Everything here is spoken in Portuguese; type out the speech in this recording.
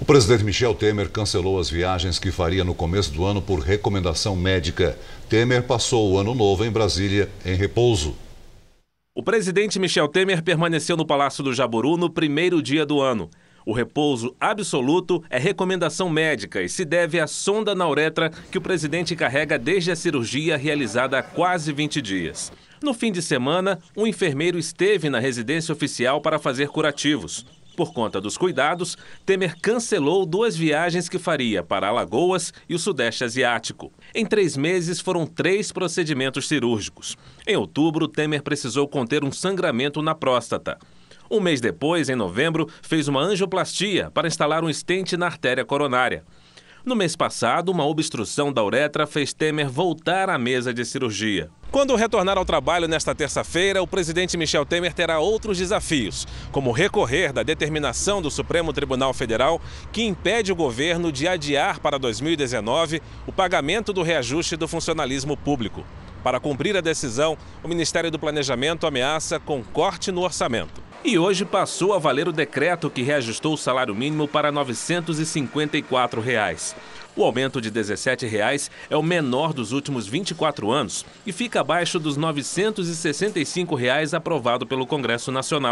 O presidente Michel Temer cancelou as viagens que faria no começo do ano por recomendação médica. Temer passou o ano novo em Brasília em repouso. O presidente Michel Temer permaneceu no Palácio do Jaburu no primeiro dia do ano. O repouso absoluto é recomendação médica e se deve à sonda na uretra que o presidente carrega desde a cirurgia realizada há quase 20 dias. No fim de semana, um enfermeiro esteve na residência oficial para fazer curativos por conta dos cuidados, Temer cancelou duas viagens que faria para Alagoas e o Sudeste Asiático. Em três meses, foram três procedimentos cirúrgicos. Em outubro, Temer precisou conter um sangramento na próstata. Um mês depois, em novembro, fez uma angioplastia para instalar um estente na artéria coronária. No mês passado, uma obstrução da uretra fez Temer voltar à mesa de cirurgia. Quando retornar ao trabalho nesta terça-feira, o presidente Michel Temer terá outros desafios, como recorrer da determinação do Supremo Tribunal Federal que impede o governo de adiar para 2019 o pagamento do reajuste do funcionalismo público. Para cumprir a decisão, o Ministério do Planejamento ameaça com corte no orçamento. E hoje passou a valer o decreto que reajustou o salário mínimo para R$ 954. Reais. O aumento de R$ 17 é o menor dos últimos 24 anos e fica abaixo dos R$ 965 reais aprovado pelo Congresso Nacional.